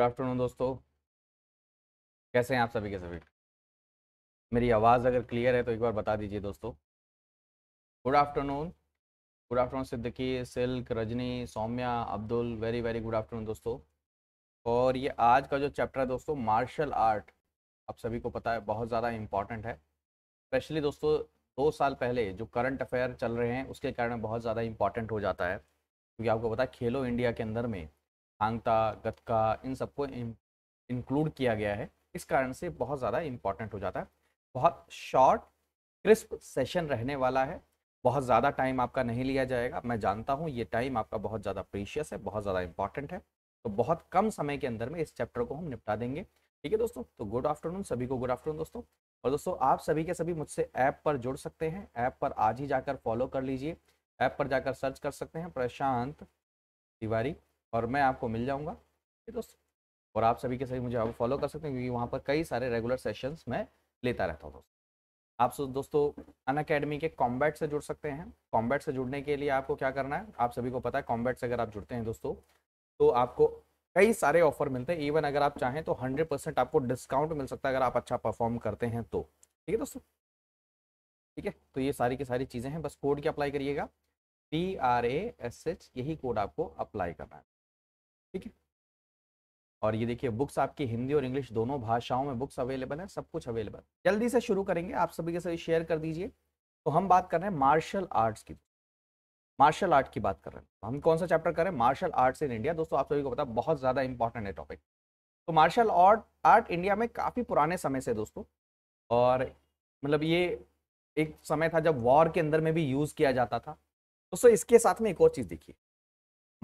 good afternoon दोस्तों कैसे हैं आप सभी के सभी मेरी आवाज़ अगर क्लियर है तो एक बार बता दीजिए दोस्तों good afternoon good afternoon Siddiqui सिल्क Rajni Saumya Abdul very very good afternoon दोस्तों और ये आज का जो चैप्टर है दोस्तों मार्शल आर्ट आप सभी को पता है बहुत ज़्यादा इम्पॉर्टेंट है स्पेशली दोस्तों दो साल पहले जो करंट अफेयर चल रहे हैं उसके कारण बहुत ज़्यादा इम्पॉर्टेंट हो जाता है क्योंकि आपको पता है खेलो इंडिया के अंदर में हांगता गतका इन सबको इंक्लूड किया गया है इस कारण से बहुत ज़्यादा इम्पॉर्टेंट हो जाता है बहुत शॉर्ट क्रिस्प सेशन रहने वाला है बहुत ज़्यादा टाइम आपका नहीं लिया जाएगा मैं जानता हूँ ये टाइम आपका बहुत ज़्यादा प्रीशियस है बहुत ज़्यादा इंपॉर्टेंट है तो बहुत कम समय के अंदर में इस चैप्टर को हम निपटा देंगे ठीक है दोस्तों तो गुड आफ्टरनून सभी को गुड आफ्टरनून दोस्तों और दोस्तों आप सभी के सभी मुझसे ऐप पर जुड़ सकते हैं ऐप पर आज ही जाकर फॉलो कर लीजिए ऐप पर जाकर सर्च कर सकते हैं प्रशांत तिवारी और मैं आपको मिल जाऊँगा ठीक दोस्त और आप सभी के सभी मुझे आप फॉलो कर सकते हैं क्योंकि वहाँ पर कई सारे रेगुलर सेशंस मैं लेता रहता हूँ दोस्तों आप दोस्तों अन अकेडमी के कॉम्बैट से जुड़ सकते हैं कॉम्बैट से जुड़ने के लिए आपको क्या करना है आप सभी को पता है कॉम्बैट से अगर आप जुड़ते हैं दोस्तों तो आपको कई सारे ऑफर मिलते हैं इवन अगर आप चाहें तो हंड्रेड परसेंट आपको डिस्काउंट मिल सकता है अगर आप अच्छा परफॉर्म करते हैं तो ठीक है दोस्तों ठीक है तो ये सारी की सारी चीज़ें हैं बस कोड की अप्लाई करिएगा P R A S H यही कोड आपको अप्लाई करना है ठीक है और ये देखिए बुक्स आपकी हिंदी और इंग्लिश दोनों भाषाओं में बुक्स अवेलेबल है सब कुछ अवेलेबल जल्दी से शुरू करेंगे आप सभी के साथ शेयर कर दीजिए तो हम बात कर रहे हैं मार्शल आर्ट्स की मार्शल आर्ट की बात कर रहे हैं तो हम कौन सा चैप्टर कर रहे हैं मार्शल आर्ट्स इन इंडिया दोस्तों आप सभी को पता बहुत ज़्यादा इंपॉर्टेंट है टॉपिक तो मार्शल आर्ट आर्ट इंडिया में काफ़ी पुराने समय से दोस्तों और मतलब ये एक समय था जब वॉर के अंदर में भी यूज़ किया जाता था दोस्तों इसके साथ में एक और चीज़ देखिए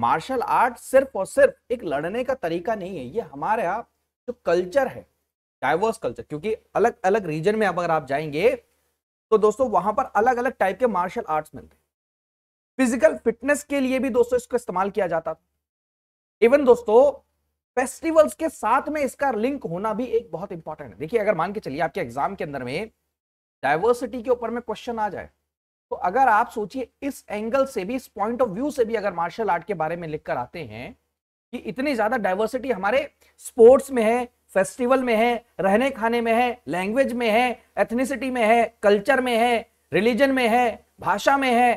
मार्शल आर्ट सिर्फ और सिर्फ एक लड़ने का तरीका नहीं है ये हमारे यहाँ जो कल्चर है डाइवर्स कल्चर क्योंकि अलग अलग रीजन में अगर आप जाएंगे तो दोस्तों वहां पर अलग अलग टाइप के मार्शल आर्ट्स मिलते हैं फिजिकल फिटनेस के लिए भी दोस्तों इसको इस्तेमाल किया जाता था इवन दोस्तों फेस्टिवल्स के साथ में इसका लिंक होना भी एक बहुत इंपॉर्टेंट है देखिए अगर मान के चलिए आपके एग्जाम के अंदर में डाइवर्सिटी के ऊपर में क्वेश्चन आ जाए तो अगर आप सोचिए इस एंगल से भी इस पॉइंट ऑफ व्यू से भी अगर मार्शल आर्ट के बारे में लिख कर आते हैं कि इतनी ज्यादा डाइवर्सिटी हमारे स्पोर्ट्स में है फेस्टिवल में है रहने खाने में है लैंग्वेज में है एथनिसिटी में है कल्चर में है रिलीजन में है भाषा में है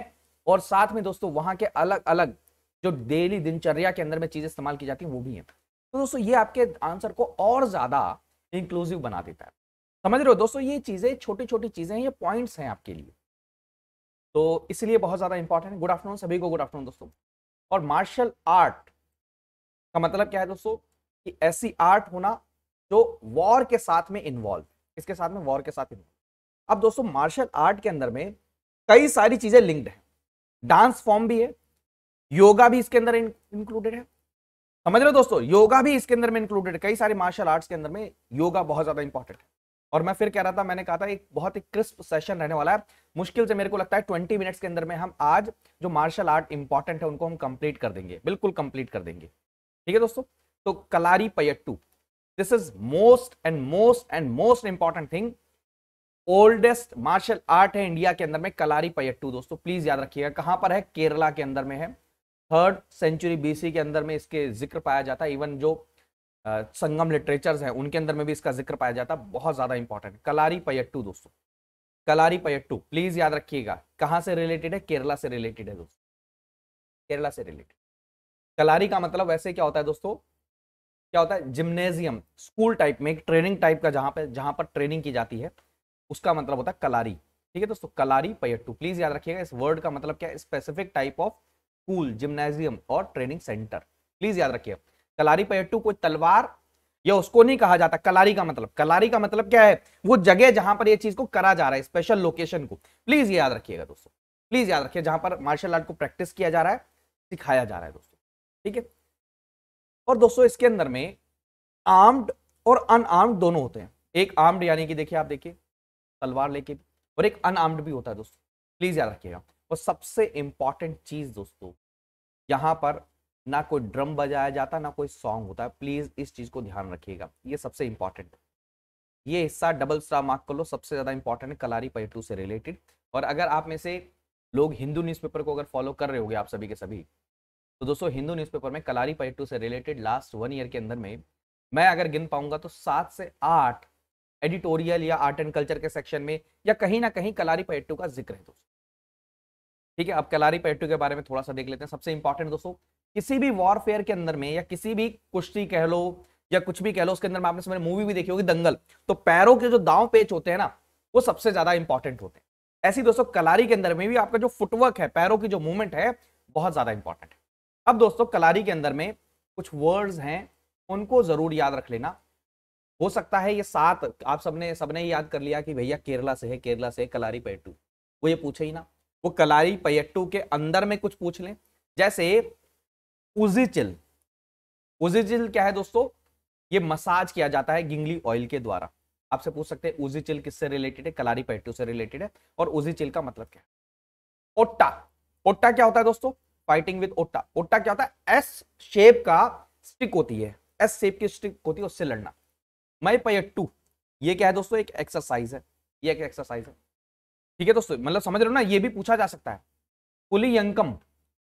और साथ में दोस्तों वहां के अलग अलग जो डेली दिनचर्या के अंदर में चीजें इस्तेमाल की जाती है वो भी है तो दोस्तों ये आपके आंसर को और ज्यादा इंक्लूसिव बना देता है समझ रहे हो दोस्तों ये चीजें छोटी छोटी चीजें हैं ये पॉइंट्स हैं आपके लिए तो इसलिए बहुत ज़्यादा इंपॉर्टेंट है गुड आफ्टरनून सभी को गुड आफ्टरनून दोस्तों और मार्शल आर्ट का मतलब क्या है दोस्तों कि ऐसी आर्ट होना जो वॉर के साथ में इन्वॉल्व इसके साथ में वॉर के साथ इन्वॉल्व अब दोस्तों मार्शल आर्ट के अंदर में कई सारी चीज़ें लिंक्ड हैं डांस फॉर्म भी है योगा भी इसके अंदर इंक्लूडेड है समझ रहे दोस्तों योगा भी इसके अंदर में इंक्लूडेड है कई सारे मार्शल आर्ट्स के अंदर में योगा बहुत ज़्यादा इंपॉर्टेंट है और मैं फिर कह रहा था मैंने कहा था एक बहुत ही क्रिस्प सेशन रहने वाला है मुश्किल से मेरे को लगता है ट्वेंटी मिनट्स के अंदर में हम आज जो मार्शल आर्ट इंपॉर्टेंट है उनको हम कंप्लीट कर देंगे बिल्कुल कंप्लीट कर देंगे ठीक है दोस्तों तो Kalaripayattu this is most and most and most important thing oldest martial art है इंडिया के अंदर में कलारी पयट्टू दोस्तों प्लीज याद रखिएगा कहां पर है केरला के अंदर में है थर्ड सेंचुरी बीसी के अंदर में इसके जिक्र पाया जाता है इवन जो संगम लिटरेचर्स हैं उनके अंदर में भी इसका जिक्र पाया जाता है बहुत ज़्यादा इंपॉर्टेंट कलारी पयट्टू दोस्तों कलारी पयट्टू प्लीज याद रखिएगा कहाँ से रिलेटेड है केरला से रिलेटेड है दोस्तों केरला से रिलेटेड कलारी का मतलब वैसे क्या होता है दोस्तों क्या होता है जिम्नेजियम स्कूल टाइप में एक ट्रेनिंग टाइप का जहाँ पर जहाँ पर ट्रेनिंग की जाती है उसका मतलब होता है कलारी ठीक है दोस्तों कलारी पयट्टू प्लीज याद रखिएगा इस वर्ड का मतलब क्या है specific type of school gymnasium और ट्रेनिंग सेंटर प्लीज याद रखिएगा कलारी पयट्टू को तलवार या उसको नहीं कहा जाता कलारी का मतलब कलारी का मतलब क्या है वो जगह जहां पर ये चीज को करा जा रहा है स्पेशल लोकेशन को प्लीज याद रखिएगा दोस्तों प्लीज याद रखिए जहां पर मार्शल आर्ट को प्रैक्टिस किया जा रहा है सिखाया जा रहा है दोस्तों ठीक है और दोस्तों इसके अंदर में आर्म्ड और अनआर्म्ड दोनों होते हैं एक आर्म्ड यानी कि देखिए आप देखिए तलवार लेके और एक अनआर्म्ड भी होता है दोस्तों प्लीज याद रखिएगा और सबसे इंपॉर्टेंट चीज दोस्तों यहां पर ना कोई ड्रम बजाया जाता ना कोई सॉन्ग होता है प्लीज इस चीज को ध्यान रखिएगा ये सबसे इंपॉर्टेंट ये हिस्सा डबल स्टार मार्क कर लो सबसे ज्यादा इंपॉर्टेंट है कलारी पैटू से रिलेटेड और अगर आप में से लोग हिंदू न्यूज़पेपर को अगर फॉलो कर रहे होगे आप सभी के सभी तो दोस्तों हिंदू न्यूज़पेपर में कलारी पैटू से रिलेटेड लास्ट वन ईयर के अंदर में मैं अगर गिन पाऊंगा तो सात से आठ एडिटोरियल या आर्ट एंड कल्चर के सेक्शन में या कहीं ना कहीं कलारी पैटू का जिक्र है दोस्तों ठीक है अब कलारी पैटू के बारे में थोड़ा सा देख लेते हैं सबसे इंपॉर्टेंट दोस्तों किसी भी वॉरफेयर के अंदर में या किसी भी कुश्ती कह लो या कुछ भी कह लो उसके अंदर में आपने मैंने मूवी भी देखी होगी दंगल तो पैरों के जो दाव पेच होते हैं ना वो सबसे ज्यादा इंपॉर्टेंट होते हैं ऐसी दोस्तों कलारी के अंदर में भी आपका जो फुटवर्क है पैरों की जो मूवमेंट है बहुत ज्यादा इंपॉर्टेंट है अब दोस्तों कलारी के अंदर में कुछ वर्ड्स हैं उनको जरूर याद रख लेना हो सकता है ये सात आप सबने सबने याद कर लिया कि भैया केरला से है केरला से है कलारी पैटू वो ये पूछे ही ना वो कलारी पयट्टू के अंदर में कुछ पूछ लें जैसे उजिचिल उजिचिल क्या है दोस्तों ये मसाज किया जाता है गिंगली ऑयल के द्वारा आपसे पूछ सकते हैं उजिचिल किससे रिलेटेड है कलारी पैटू से रिलेटेड है और उजिचिल का मतलब क्या है ओट्टा ओट्टा क्या होता है दोस्तों फाइटिंग विद ओट्टा ओट्टा क्या होता है एस शेप का स्टिक होती है एस शेप की स्टिक होती है उससे लड़ना मई पयट्टू ये क्या है दोस्तों एक एक्सरसाइज है ये एक एक्सरसाइज है ठीक है दोस्तों मतलब समझ रहे हो ना ये भी पूछा जा सकता है पुलियंकम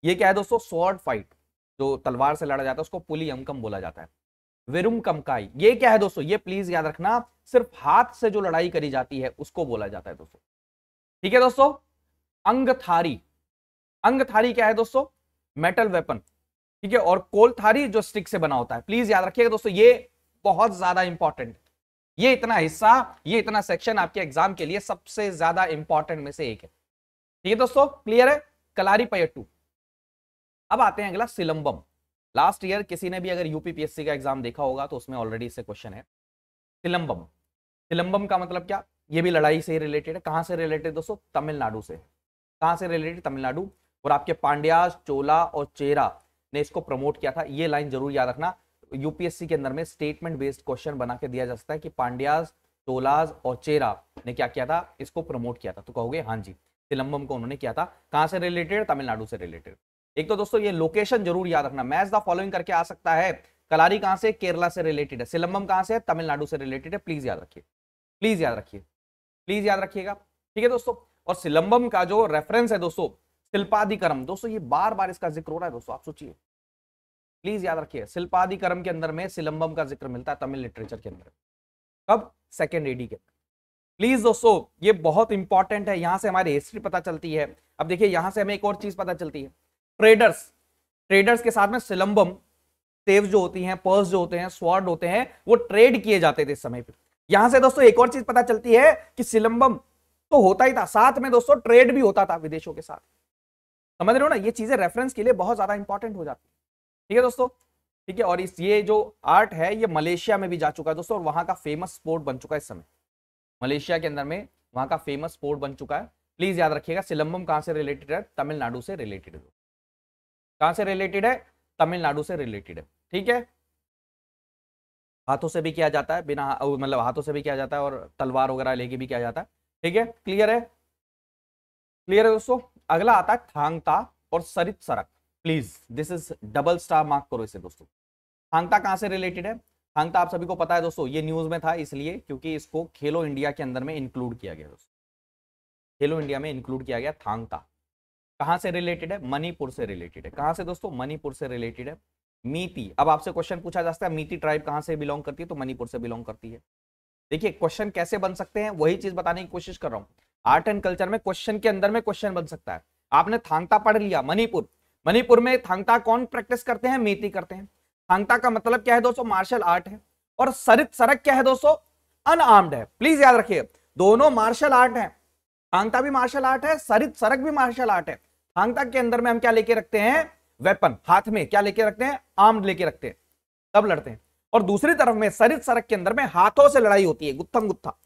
ये क्या है दोस्तों स्वॉर्ड फाइट जो तलवार से लड़ा जाता है उसको पुलियमकम बोला जाता है विरुम कमकाई ये क्या है दोस्तों ये प्लीज याद रखना सिर्फ हाथ से जो लड़ाई करी जाती है उसको बोला जाता है दोस्तों ठीक है दोस्तों अंग थारी अंग थारी क्या है दोस्तों मेटल वेपन ठीक है और कोल थारी जो स्टिक से बना होता है प्लीज याद रखिएगा दोस्तों ये बहुत ज्यादा इंपॉर्टेंट ये इतना हिस्सा ये इतना सेक्शन आपके एग्जाम के लिए सबसे ज्यादा इंपॉर्टेंट में से एक है ठीक है दोस्तों क्लियर है कलारी पयट्टू अब आते हैं अगला सिलंबम लास्ट ईयर किसी ने भी अगर यूपीपीएससी का एग्जाम देखा होगा तो उसमें ऑलरेडी इससे क्वेश्चन है सिलंबम सिलंबम का मतलब क्या ये भी लड़ाई से रिलेटेड है कहाँ से रिलेटेड दोस्तों तमिलनाडु से कहाँ से रिलेटेड तमिलनाडु और आपके पांड्यास चोला और चेरा ने इसको प्रमोट किया था ये लाइन जरूर याद रखना यूपीएससी के अंदर में स्टेटमेंट बेस्ड क्वेश्चन बना के दिया जा सकता है कि पांड्याज चोलाज और चेरा ने क्या किया था इसको प्रमोट किया था तो कहोगे हाँ जी सिलंबम को उन्होंने किया था कहाँ से रिलेटेड तमिलनाडु से रिलेटेड एक तो दोस्तों ये लोकेशन जरूर याद रखना मैच द फॉलोइंग करके आ सकता है कलारी कहां से केरला से रिलेटेड है सिलम्बम कहां से है तमिलनाडु से रिलेटेड है प्लीज याद रखिए प्लीज याद रखिए प्लीज याद रखिएगा ठीक है दोस्तों और सिलम्बम का जो रेफरेंस है दोस्तों शिल्पाधिकरम दोस्तों ये बार बार इसका जिक्र हो रहा है दोस्तों आप सोचिए प्लीज याद रखिए शिल्पाधिकरम के अंदर में सिलम्बम का जिक्र मिलता है तमिल लिटरेचर के अंदर कब सेकेंड एडी के प्लीज दोस्तों ये बहुत इंपॉर्टेंट है यहां से हमारी हिस्ट्री पता चलती है अब देखिए यहां से हमें एक और चीज पता चलती है ट्रेडर्स ट्रेडर्स के साथ में सिलंबम सेव जो होती हैं पर्स जो होते हैं स्वॉर्ड होते हैं वो ट्रेड किए जाते थे इस समय पर यहां से दोस्तों एक और चीज पता चलती है कि सिलंबम तो होता ही था साथ में दोस्तों ट्रेड भी होता था विदेशों के साथ समझ रहे हो ना ये चीजें रेफरेंस के लिए बहुत ज्यादा इंपॉर्टेंट हो जाती है ठीक है दोस्तों ठीक है और इस ये जो आर्ट है ये मलेशिया में भी जा चुका है दोस्तों और वहां का फेमस स्पोर्ट बन चुका है इस समय मलेशिया के अंदर में वहां का फेमस स्पोर्ट बन चुका है प्लीज याद रखिएगा सिलंबम कहां से रिलेटेड है तमिलनाडु से रिलेटेड है कहां से रिलेटेड है तमिलनाडु से रिलेटेड है ठीक है हाथों से भी किया जाता है बिना हाँ, मतलब हाथों से भी किया जाता है और तलवार वगैरह लेके भी किया जाता है ठीक है क्लियर है क्लियर है दोस्तों अगला आता है थांगता और Sarit Sarak please this is double star mark करो इसे दोस्तों थांगता कहां से रिलेटेड है थांगता आप सभी को पता है दोस्तों ये न्यूज में था इसलिए क्योंकि इसको खेलो इंडिया के अंदर में इंक्लूड किया गया दोस्तों खेलो इंडिया में इंक्लूड किया गया थांगता कहां से रिलेटेड है मणिपुर से रिलेटेड है कहां से दोस्तों मणिपुर से रिलेटेड है मीति अब आपसे क्वेश्चन पूछा जाता है मीति ट्राइब कहां से बिलोंग करती है तो मणिपुर से बिलोंग करती है देखिए क्वेश्चन कैसे बन सकते हैं वही चीज बताने की कोशिश कर रहा हूं आर्ट एंड कल्चर में क्वेश्चन के अंदर में क्वेश्चन बन सकता है आपने थांगता पढ़ लिया मणिपुर मणिपुर में थांगता कौन प्रैक्टिस करते हैं मीति करते हैं थांगता का मतलब क्या है दोस्तों मार्शल आर्ट है और सरित सरक क्या है दोस्तों अनआर्म्ड है प्लीज याद रखिए दोनों मार्शल आर्ट है थांगता भी मार्शल आर्ट है सरित सरक भी मार्शल आर्ट है हांगता के अंदर में हम क्या लेके रखते हैं वेपन हाथ में क्या लेके रखते हैं आर्म लेके रखते हैं तब लड़ते हैं और दूसरी तरफ में सरित सड़क के अंदर में हाथों से लड़ाई होती है गुत्थम गुत्था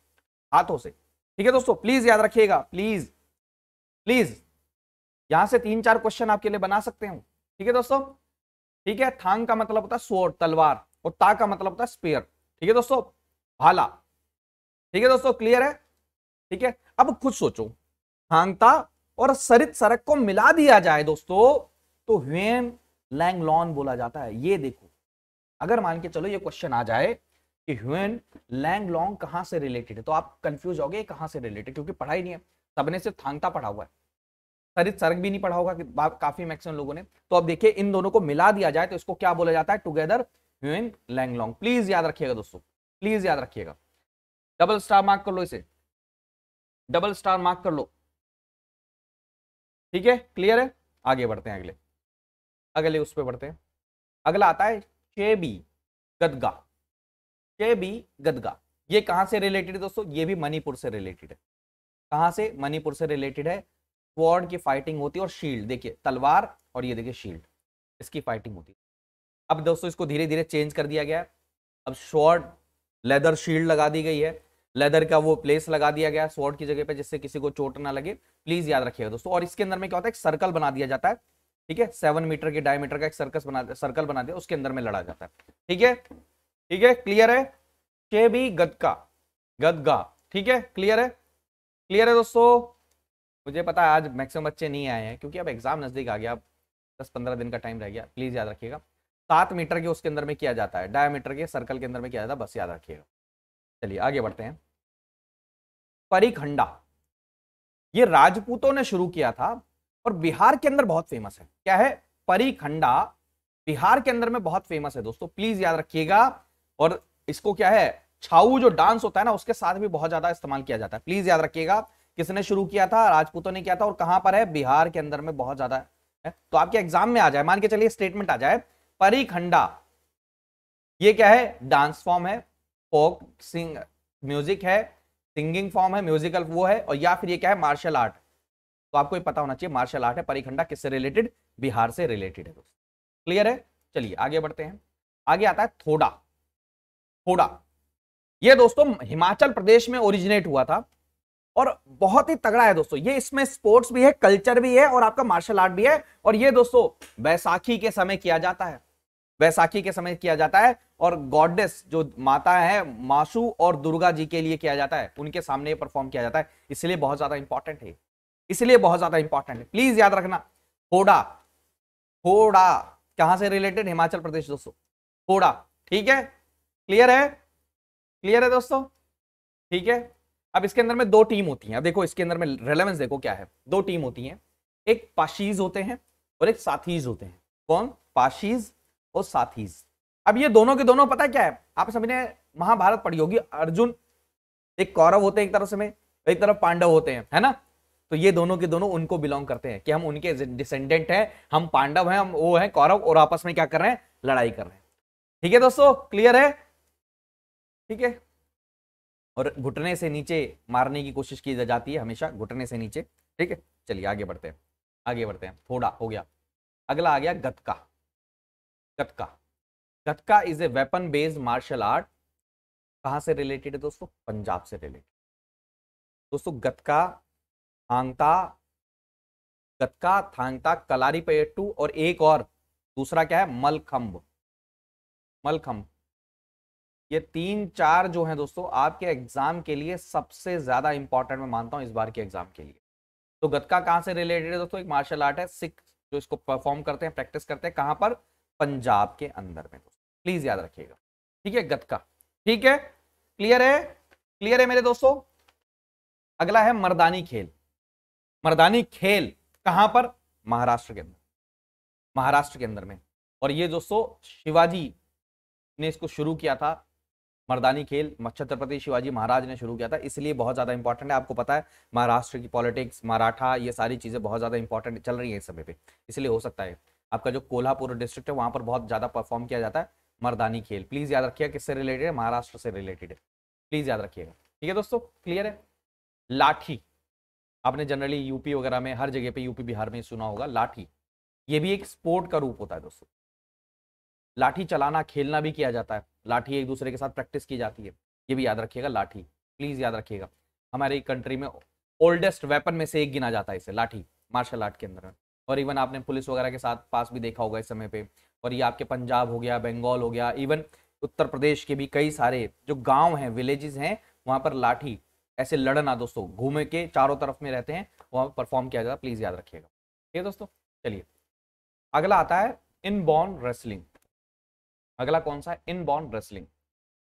हाथों से ठीक है दोस्तों प्लीज याद रखिएगा प्लीज प्लीज यहां से तीन चार क्वेश्चन आपके लिए बना सकते हो ठीक है दोस्तों ठीक है थांग का मतलब होता है स्वोर तलवार और ता का मतलब होता है स्पेयर ठीक है दोस्तों भाला ठीक है दोस्तों क्लियर है ठीक है अब खुद सोचो थांगता और सरित सरक को मिला दिया जाए दोस्तों तो ह्वेन लॉन बोला जाता है ये देखो अगर मान के चलो ये क्वेश्चन आ जाए कि ह्वेन लैंगलॉन्ग कहां से रिलेटेड है तो आप कंफ्यूज होगे कहां से रिलेटेड क्योंकि पढ़ा ही नहीं है सबने सिर्फ थांगता पढ़ा हुआ है सरित सरक भी नहीं पढ़ा होगा काफी मैक्सिमम लोगों ने तो अब देखिए इन दोनों को मिला दिया जाए तो इसको क्या बोला जाता है टुगेदर ह्यून लैंगलॉन्ग प्लीज याद रखिएगा दोस्तों प्लीज याद रखिएगा डबल स्टार मार्क कर लो इसे डबल स्टार मार्क कर लो ठीक है क्लियर है आगे बढ़ते हैं अगले अगले उस पर बढ़ते हैं अगला आता है चेबी गदगा चेबी गदगा ये कहाँ से रिलेटेड है दोस्तों ये भी मणिपुर से रिलेटेड है कहाँ से मणिपुर से रिलेटेड है स्वॉर्ड की फाइटिंग होती है और शील्ड देखिए तलवार और ये देखिए शील्ड इसकी फाइटिंग होती है अब दोस्तों इसको धीरे धीरे चेंज कर दिया गया है अब शॉर्ड लेदर शील्ड लगा दी गई है लेदर का वो प्लेस लगा दिया गया स्वॉर्ड की जगह पे जिससे किसी को चोट ना लगे प्लीज याद रखिएगा दोस्तों और इसके अंदर में क्या होता है एक सर्कल बना दिया जाता है ठीक है सेवन मीटर के डायमीटर का एक सर्कस बना सर्कल बना दिया उसके अंदर में लड़ा जाता है ठीक है ठीक है क्लियर है के शेबी गदका गदगा ठीक है क्लियर है क्लियर है दोस्तों मुझे पता है आज मैक्सिमम बच्चे नहीं आए हैं क्योंकि अब एग्जाम नजदीक आ गया अब दस पंद्रह दिन का टाइम रह गया प्लीज याद रखिएगा सात मीटर के उसके अंदर में किया जाता है डायमीटर के सर्कल के अंदर में किया जाता है बस याद रखिएगा चलिए आगे बढ़ते हैं परिखंडा ये राजपूतों ने शुरू किया था और बिहार के अंदर बहुत फेमस है क्या है परिखंडा बिहार के अंदर में बहुत फेमस है दोस्तों प्लीज याद रखिएगा और इसको क्या है छाऊ जो डांस होता है ना उसके साथ भी बहुत ज्यादा इस्तेमाल किया जाता है प्लीज याद रखिएगा किसने शुरू किया था राजपूतों ने किया था और कहां पर है बिहार के अंदर में बहुत ज्यादा है तो आपके एग्जाम में आ जाए मान के चलिए स्टेटमेंट आ जाए परिखंडा ये क्या है डांस फॉर्म है फोक सिंग म्यूजिक है सिंगिंग फॉर्म है म्यूजिकल वो है और या फिर ये क्या है मार्शल आर्ट तो आपको ये पता होना चाहिए मार्शल आर्ट है परिखंडा किससे रिलेटेड बिहार से रिलेटेड है दोस्तों क्लियर है चलिए आगे बढ़ते हैं आगे आता है थोड़ा थोड़ा ये दोस्तों हिमाचल प्रदेश में ओरिजिनेट हुआ था और बहुत ही तगड़ा है दोस्तों ये इसमें स्पोर्ट्स भी है कल्चर भी है और आपका मार्शल आर्ट भी है और ये दोस्तों बैसाखी के समय किया जाता है वैसाखी के समय किया जाता है और गॉडेस जो माता है मासू और दुर्गा जी के लिए किया जाता है उनके सामने परफॉर्म किया जाता है इसलिए बहुत ज्यादा इंपॉर्टेंट है इसलिए बहुत ज्यादा इंपॉर्टेंट है प्लीज याद रखना होड़ा होड़ा कहां से रिलेटेड हिमाचल प्रदेश दोस्तों होड़ा ठीक है क्लियर है क्लियर है दोस्तों ठीक है अब इसके अंदर में दो टीम होती है अब देखो इसके अंदर में रेलेवेंस देखो क्या है दो टीम होती है एक पाशीज होते हैं और एक साथीज होते हैं कौन पाशीज और साथीज अब ये दोनों के दोनों पता क्या है आप सभी ने महाभारत पढ़ी होगी अर्जुन एक कौरव होते हैं एक तरफ से एक तरफ पांडव होते हैं है ना तो ये दोनों के दोनों उनको बिलोंग करते हैं कि हम उनके डिसेंडेंट हैं हम पांडव हैं हम वो हैं कौरव और आपस में क्या कर रहे हैं लड़ाई कर रहे हैं ठीक है दोस्तों क्लियर है ठीक है और घुटने से नीचे मारने की कोशिश की जाती है हमेशा घुटने से नीचे ठीक है चलिए आगे बढ़ते हैं आगे बढ़ते हैं थोड़ा हो गया अगला आ गया Gatka Gatka Gatka is a weapon based martial art कहाँ से रिलेटेड है दोस्तों पंजाब से रिलेटेड दोस्तों गतका थांगता गतका थांगता कलारी पेटू और एक और दूसरा क्या है मलखम्ब मलखम्ब ये तीन चार जो हैं दोस्तों आपके एग्जाम के लिए सबसे ज्यादा इंपॉर्टेंट मैं मानता हूँ इस बार के एग्जाम के लिए तो गतका कहाँ से रिलेटेड है दोस्तों एक मार्शल आर्ट है सिख जो इसको परफॉर्म करते हैं प्रैक्टिस करते हैं कहाँ पर पंजाब के अंदर में दोस्तों प्लीज याद रखिएगा ठीक है गतका ठीक है क्लियर है क्लियर है मेरे दोस्तों अगला है मर्दानी खेल मर्दानी खेल कहां पर महाराष्ट्र के अंदर महाराष्ट्र के अंदर में और ये दोस्तों शिवाजी ने इसको शुरू किया था मर्दानी खेल छत्रपति शिवाजी महाराज ने शुरू किया था इसलिए बहुत ज़्यादा इंपॉर्टेंट है आपको पता है महाराष्ट्र की पॉलिटिक्स मराठा ये सारी चीज़ें बहुत ज़्यादा इंपॉर्टेंट चल रही है इस समय पे इसलिए हो सकता है आपका जो कोल्हापुर डिस्ट्रिक्ट है वहां पर बहुत ज़्यादा परफॉर्म किया जाता है मर्दानी खेल प्लीज़ याद रखिएगा किससे रिलेटेड है महाराष्ट्र से रिलेटेड है प्लीज़ याद रखिएगा ठीक है दोस्तों क्लियर है लाठी आपने जनरली यूपी वगैरह में हर जगह पे यूपी बिहार में सुना होगा लाठी ये भी एक स्पोर्ट का रूप होता है दोस्तों लाठी चलाना खेलना भी किया जाता है लाठी एक दूसरे के साथ प्रैक्टिस की जाती है ये भी याद रखिएगा लाठी प्लीज़ याद रखिएगा हमारी कंट्री में ओल्डेस्ट वेपन में से एक गिना जाता है इसे लाठी मार्शल आर्ट के अंदर और इवन आपने पुलिस वगैरह के साथ पास भी देखा होगा इस समय पे और ये आपके पंजाब हो गया बंगाल हो गया इवन उत्तर प्रदेश के भी कई सारे जो गाँव हैं विलेजेस हैं वहाँ पर लाठी ऐसे लड़ना दोस्तों घूमे के चारों तरफ में रहते हैं वहाँ परफॉर्म किया जाता प्लीज़ याद रखिएगा ठीक है दोस्तों चलिए अगला आता है इनबॉर्न रेसलिंग अगला कौन सा है इनबॉर्न रेसलिंग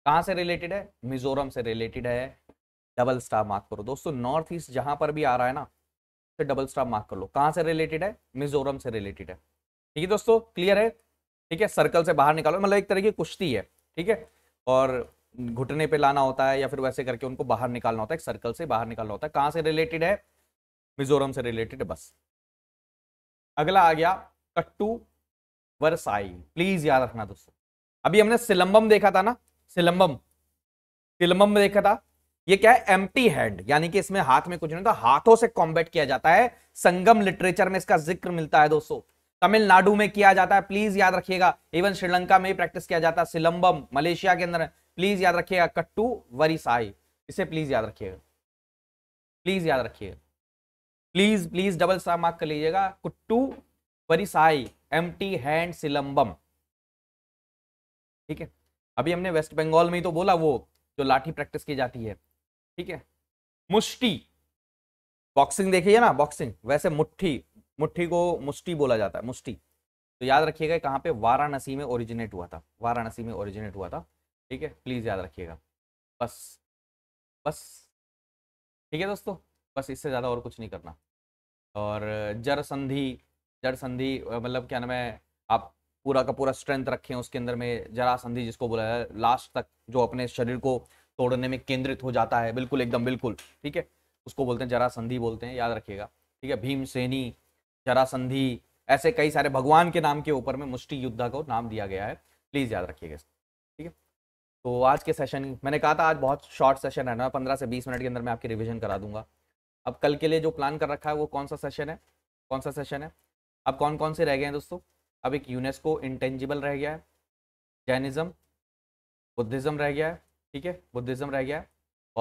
कहाँ से रिलेटेड है मिजोरम से रिलेटेड है डबल स्टार मार्क करो दोस्तों नॉर्थ ईस्ट जहां पर भी आ रहा है ना फिर डबल स्टार मार्क कर लो कहां से रिलेटेड है मिजोरम से रिलेटेड है ठीक है दोस्तों क्लियर है ठीक है सर्कल से बाहर निकालो मतलब एक तरह की कुश्ती है ठीक है और घुटने पे लाना होता है या फिर वैसे करके उनको बाहर निकालना होता है एक सर्कल से बाहर निकालना होता है कहां से रिलेटेड है मिजोरम से रिलेटेड बस अगला आ गया कट्टू वरसाई प्लीज याद रखना दोस्तों अभी हमने सिलंबम देखा था ना सिलंबम सिलंबम देखा था ये क्या है एम्प्टी हैंड यानी कि इसमें हाथ में कुछ नहीं तो हाथों से कॉम्बेट किया जाता है संगम लिटरेचर में इसका जिक्र मिलता है दोस्तों तमिलनाडु में किया जाता है प्लीज याद रखिएगा इवन श्रीलंका में प्रैक्टिस किया जाता है सिलंबम मलेशिया के अंदर प्लीज याद रखिएगा कट्टू वरीसाई इसे प्लीज याद रखिएगा प्लीज याद रखिएगा प्लीज प्लीज डबल सा मार्क कर लीजिएगा कुट्टू वरीसाई एम्प्टी हैंड सिलंबम ठीक है अभी हमने वेस्ट बंगाल में ही तो बोला वो जो लाठी प्रैक्टिस की जाती है ठीक है मुष्टी बॉक्सिंग देखिए ना बॉक्सिंग वैसे मुट्ठी मुट्ठी को मुष्टी बोला जाता है मुष्टी तो याद रखिएगा कहाँ पे वाराणसी में ओरिजिनेट हुआ था वाराणसी में ओरिजिनेट हुआ था ठीक है प्लीज़ याद रखिएगा बस बस ठीक है दोस्तों बस इससे ज़्यादा और कुछ नहीं करना और जर संधि जर संधि मतलब क्या नाम है आप पूरा का पूरा स्ट्रेंथ रखें उसके अंदर में जरा संधि जिसको बोला जाए लास्ट तक जो अपने शरीर को तोड़ने में केंद्रित हो जाता है बिल्कुल एकदम बिल्कुल ठीक है उसको बोलते हैं जरासंधि बोलते हैं याद रखिएगा ठीक है भीमसेनी जरासंधि ऐसे कई सारे भगवान के नाम के ऊपर में मुष्टि युद्धा को नाम दिया गया है प्लीज़ याद रखिएगा ठीक है तो आज के सेशन मैंने कहा था आज बहुत शॉर्ट सेशन है ना पंद्रह से बीस मिनट के अंदर मैं आपकी रिविजन करा दूंगा अब कल के लिए जो प्लान कर रखा है वो कौन सा सेशन है कौन सा सेशन है अब कौन कौन से रह गए हैं दोस्तों अब एक यूनेस्को इंटेंजिबल रह गया है जैनिज़्म बुद्धिज़्म रह गया है ठीक है बुद्धिज्म रह गया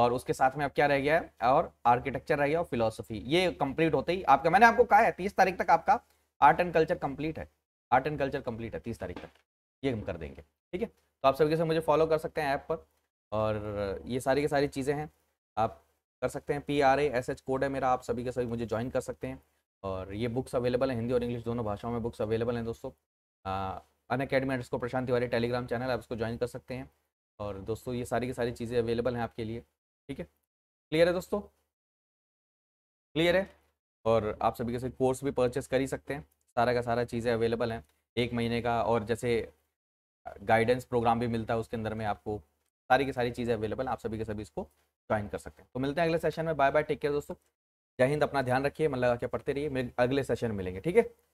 और उसके साथ में अब क्या रह गया है और आर्किटेक्चर रह गया और फिलोसफी ये कंप्लीट होते ही आपका मैंने आपको कहा है तीस तारीख तक आपका आर्ट एंड कल्चर कंप्लीट है आर्ट एंड कल्चर कंप्लीट है तीस तारीख तक ये हम कर देंगे ठीक है तो आप सभी से मुझे फॉलो कर सकते हैं ऐप पर और ये सारी की सारी चीज़ें हैं आप कर सकते हैं P R A S H code है मेरा आप सभी के सभी मुझे ज्वाइन कर सकते हैं और ये बुक्स अवेलेबल हैं हिंदी और इंग्लिश दोनों भाषाओं में बुक्स अवेलेबल हैं दोस्तों Unacademy under Prashant Tiwari Telegram channel आप उसको ज्वाइन कर सकते हैं और दोस्तों ये सारी की सारी चीज़ें अवेलेबल हैं आपके लिए ठीक है क्लियर है दोस्तों क्लियर है और आप सभी के कैसे कोर्स भी परचेस कर ही सकते हैं सारा का सारा चीज़ें अवेलेबल हैं एक महीने का और जैसे गाइडेंस प्रोग्राम भी मिलता है उसके अंदर में आपको सारी की सारी चीज़ें अवेलेबल आप सभी के सभी इसको ज्वाइन कर सकते हैं तो मिलते हैं अगले सेशन में बाय बाय टेक केयर दोस्तों जय हिंद अपना ध्यान रखिए मन लगा के पढ़ते रहिए अगले सेशन मिलेंगे ठीक है